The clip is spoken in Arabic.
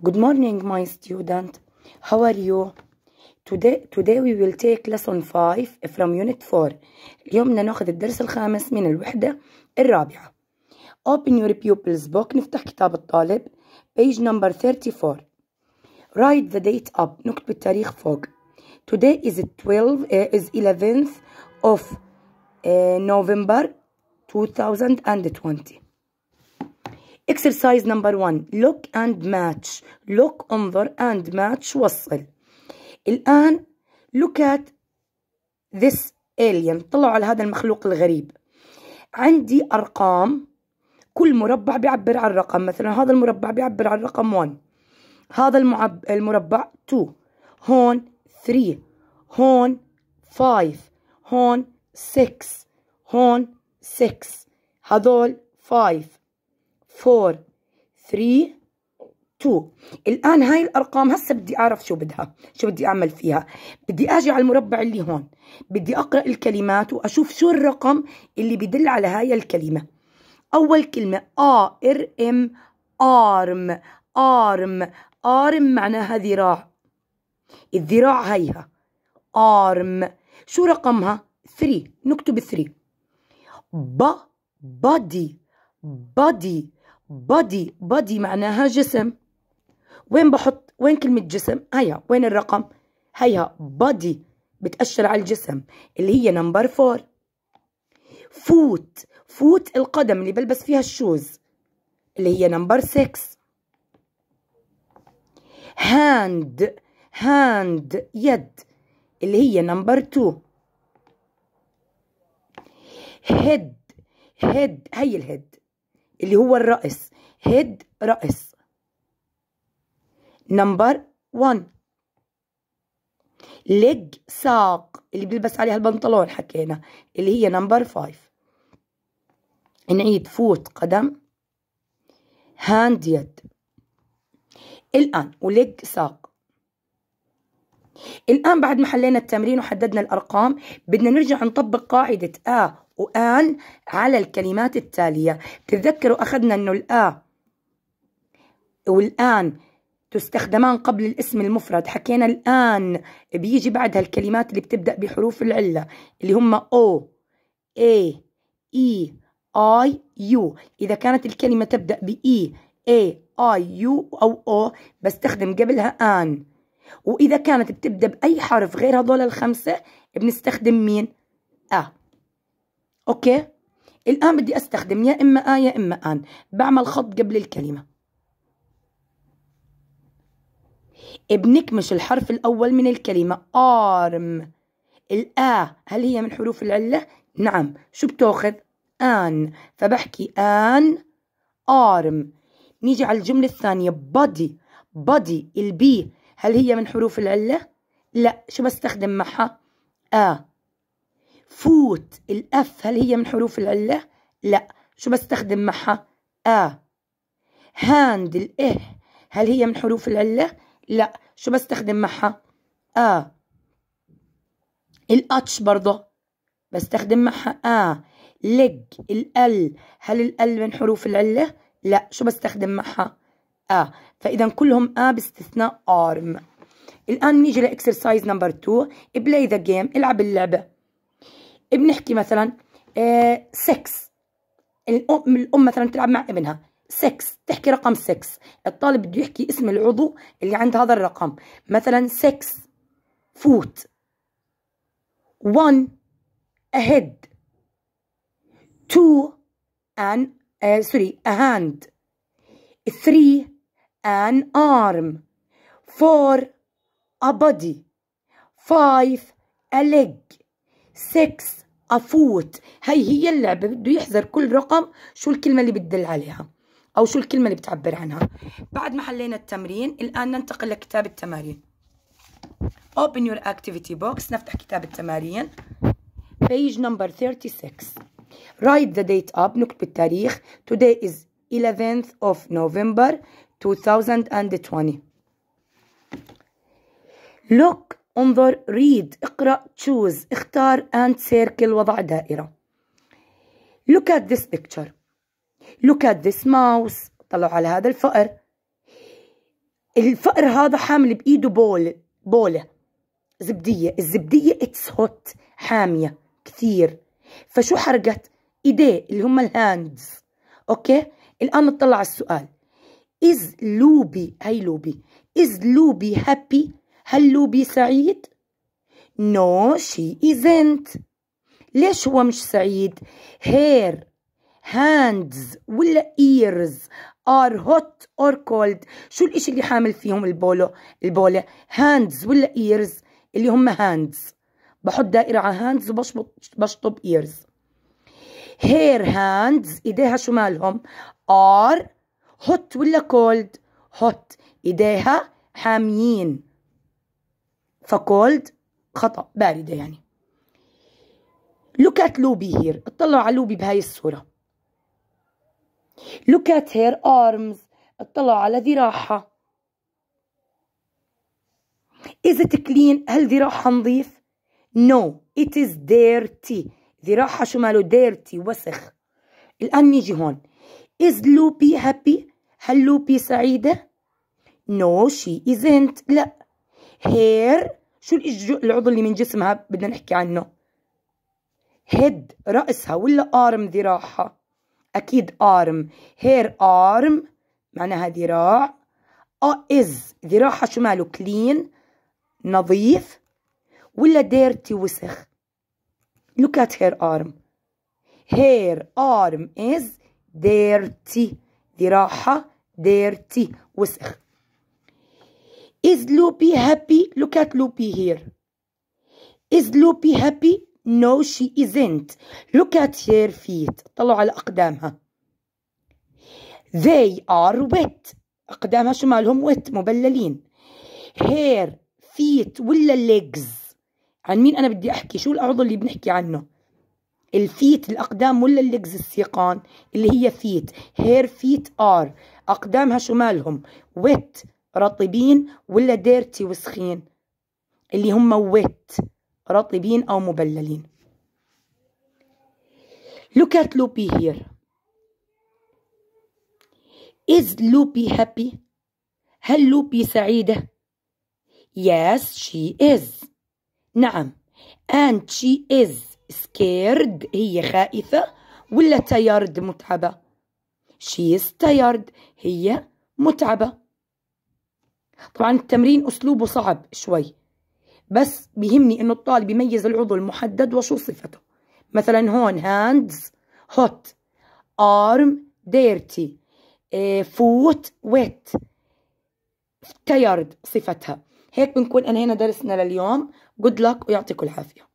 Good morning, my student. How are you? Today, today we will take lesson 5 from unit 4. اليوم بدنا ناخذ الدرس الخامس من الوحدة الرابعة. Open your pupils book. نفتح كتاب الطالب. Page number 34. Write the date up. نكتب التاريخ فوق. Today is 12 uh, is 11th of thousand November 2020. اكسرسايز نمبر 1 لوك اند ماتش لوك انظر اند ماتش وصل الآن look at this alien طلعوا على هذا المخلوق الغريب عندي أرقام كل مربع بيعبر عن رقم مثلا هذا المربع بيعبر عن رقم 1 هذا المعب... المربع 2 هون 3 هون 5 هون 6 هون 6 هذول 5 4 3 2 الآن هاي الأرقام هسه بدي أعرف شو بدها شو بدي أعمل فيها بدي أجي على المربع اللي هون بدي أقرأ الكلمات وأشوف شو الرقم اللي بدل على هاي الكلمة أول كلمة آ إر إم آرم آرم آرم معناها ذراع الذراع هيها آرم شو رقمها؟ 3 نكتب 3 ب بادي بادي بادي بادي معناها جسم وين بحط وين كلمة جسم هيا وين الرقم هيا بادي بتأشر على الجسم اللي هي نمبر فور فوت فوت القدم اللي بلبس فيها الشوز اللي هي نمبر 6 هاند هاند يد اللي هي نمبر تو هيد هيد هي الهيد اللي هو الرأس هيد رأس نمبر 1 ليج ساق اللي بيلبس عليها البنطلون حكينا اللي هي نمبر 5 نعيد فوت قدم هاند يد الآن وليج ساق الآن بعد ما حلينا التمرين وحددنا الأرقام بدنا نرجع نطبق قاعدة آ آه وآن على الكلمات التالية تتذكروا أخذنا أنه الآ والآن تستخدمان قبل الاسم المفرد حكينا الآن بيجي بعدها الكلمات اللي بتبدأ بحروف العلة اللي هم أو اي اي اي يو إذا كانت الكلمة تبدأ بإي اي اي يو أو أو بستخدم قبلها آن وإذا كانت بتبدأ بأي حرف غير هذول الخمسة بنستخدم مين؟ أ أوكي الآن بدي أستخدم يا إما آ يا إما آن بعمل خط قبل الكلمة بنكمش الحرف الأول من الكلمة آرم الآ هل هي من حروف العلة؟ نعم شو بتاخذ؟ آن فبحكي آن آرم نيجي على الجملة الثانية بادي بادي البي هل هي من حروف العلة؟ لا شو بستخدم معها؟ آ فوت الأف هل هي من حروف العلة؟ لا شو بستخدم معها؟ آ هاند الإه هل هي من حروف العلة؟ لا شو بستخدم معها؟ آ الأتش برضه بستخدم معها آ لج الأل هل الأل من حروف العلة؟ لا شو بستخدم معها؟ آ فإذا كلهم آ باستثناء أرم الآن نيجي لإكسرسايز نمبر 2 بلاي ذا جيم العب اللعبة بنحكي مثلا سكس آه، الام الام مثلا تلعب مع ابنها سكس تحكي رقم سكس الطالب بده يحكي اسم العضو اللي عند هذا الرقم مثلا سكس فوت 1 اهيد 2 ان سوري sorry a hand 3 an arm 4 a body 5 a leg 6 افوت هاي هي اللعبه بده يحذر كل رقم شو الكلمه اللي بتدل عليها او شو الكلمه اللي بتعبر عنها بعد ما حلينا التمرين الان ننتقل لكتاب التمارين open your activity box نفتح كتاب التمارين page number 36 write the date up نكتب التاريخ today is 11th of November 2020 look انظر read اقرأ choose اختار and circle وضع دائرة look at this picture look at this mouse طلعوا على هذا الفأر الفأر هذا حامل بإيده بول بولة زبدية الزبدية it's hot حامية كثير فشو حرقت إيديه اللي هم الهاندز أوكي الآن نطلع على السؤال is لوبي هاي لوبي is لوبي happy هل لوبي سعيد؟ No, she isn't. ليش هو مش سعيد؟ Hair, hands ولا ears are hot or cold. شو الإشي اللي حامل فيهم البولو البولة؟ hands ولا ears اللي هم hands. بحط دائرة على hands وبشطب ears. Hair hands إيديها شو مالهم؟ are hot ولا cold؟ hot. إيديها حاميين. فكولد خطأ باردة يعني لوكات لوبي هير اطلعوا على لوبي بهاي الصورة لوكات هير ارمز اطلعوا على ذراعها از ات كلين هل ذراعها نظيف نو ات از ديرتي ذراعها شو ماله ديرتي وسخ الآن نيجي هون از لوبي هابي هل لوبي سعيدة نو شي ازنت لا هير شو العضو اللي من جسمها بدنا نحكي عنه هيد رأسها ولا أرم ذراعها أكيد أرم هير أرم معناها ذراع أه إز ذراعها شو ماله كلين نظيف ولا ديرتي وسخ look at her arm her arm is dirty ذراعها ديرتي وسخ Is Loopy happy? Look at Loopy here. Is Loopy happy? No, she isn't. Look at her feet. طلعوا على أقدامها. They are wet. أقدامها شو مالهم wet مبللين. Hair, feet ولا legs. عن مين أنا بدي أحكي؟ شو العضو اللي بنحكي عنه؟ الفيت الأقدام ولا الليجز السيقان اللي هي فيت. هير feet are. أقدامها شو مالهم؟ wet رطبين ولا ديرتي وسخين اللي هم ويت رطبين أو مبللين Look at Loopy here. Is Loopy happy? هل لوبي سعيدة؟ Yes, she is. نعم. And she is scared. هي خائفة ولا tired متعبة؟ She is tired. هي متعبة. طبعا التمرين أسلوبه صعب شوي بس بيهمني إنه الطالب يميز العضو المحدد وشو صفته مثلا هون هاندز هوت أرم ديرتي فوت ويت تيرد صفتها هيك بنكون أنا هنا درسنا لليوم جود لك ويعطيكم العافية